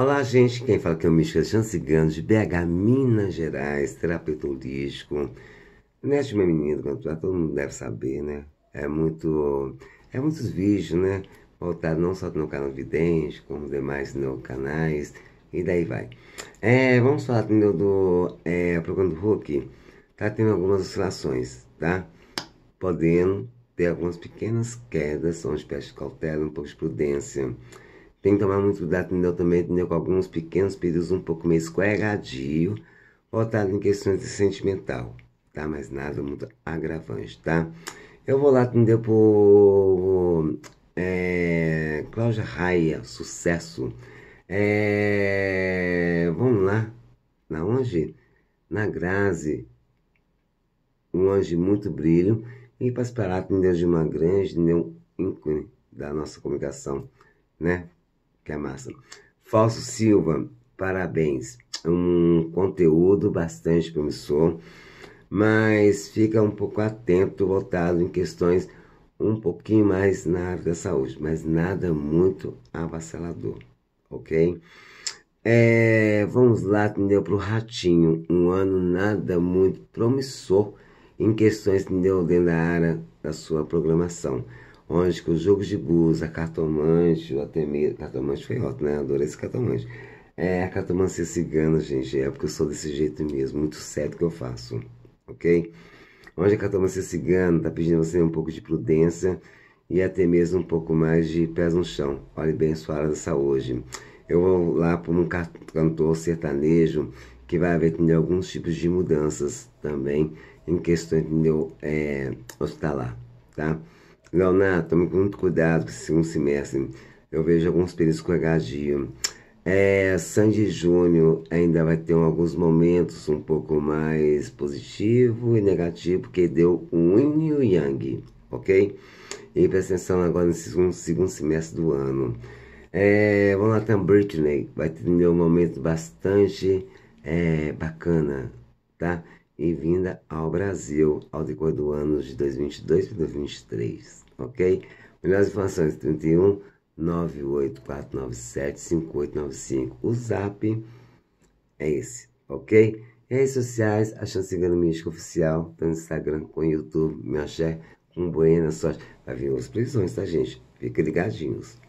Olá, gente. Quem fala que é o Mística Chancigano de BH, Minas Gerais, terapeuta holístico. Neste meu menino, todo mundo deve saber, né? É muito. É muitos vídeos, né? Voltar não só no canal Vidente, como demais no canais. E daí vai. É, vamos falar entendeu, do é, programa do Hulk. Tá tendo algumas oscilações, tá? Podendo ter algumas pequenas quedas, onde de cautela, um pouco de prudência. Tem que tomar muito cuidado, entendeu? Também, entendeu? Com alguns pequenos períodos um pouco meio escorregadio, voltado em questões de sentimental, tá? Mas nada muito agravante, tá? Eu vou lá, atender Por é, Cláudia Raia, sucesso. É, vamos lá. Na onde? Na Grazi. Um anjo de muito brilho. E para esperar, atender De uma grande, entendeu? Ícone da nossa comunicação, né? que é massa. Falso Silva, parabéns. É um conteúdo bastante promissor, mas fica um pouco atento, voltado em questões um pouquinho mais na área da saúde, mas nada muito avassalador, ok? É, vamos lá, entendeu? Para o Ratinho, um ano nada muito promissor em questões, entendeu? Dentro da área da sua programação onde que os jogos de blusa, cartomante, até mesmo. Cartomante foi ótimo, né? Adorei esse cartomante. É, a cartomancia cigana, gente, é porque eu sou desse jeito mesmo, muito certo que eu faço, ok? Onde a cartomancia cigana tá pedindo você um pouco de prudência e até mesmo um pouco mais de pés no chão. Olhe bem a sua área dessa hoje. Eu vou lá para um cantor sertanejo que vai haver entendeu, alguns tipos de mudanças também em questão entendeu, é, hospitalar, tá? Leonardo, tome muito cuidado com esse segundo semestre. Eu vejo alguns períodos com HG. É, Sandy Júnior ainda vai ter alguns momentos um pouco mais positivo e negativo, porque deu um yin e o yang, ok? E presta atenção agora nesse segundo, segundo semestre do ano. É, vamos lá, Tam Britney vai ter um momento bastante é, bacana, tá? e vinda ao Brasil ao decorrer do ano de 2022 e 2023, ok? Melhores informações: 31 98497 5895. O zap é esse, ok? Redes sociais, a Cigano Místico Oficial, tanto Instagram com YouTube, meu axé, com Buena Sorte. Vai vir outras previsões, tá, gente? Fiquem ligadinhos.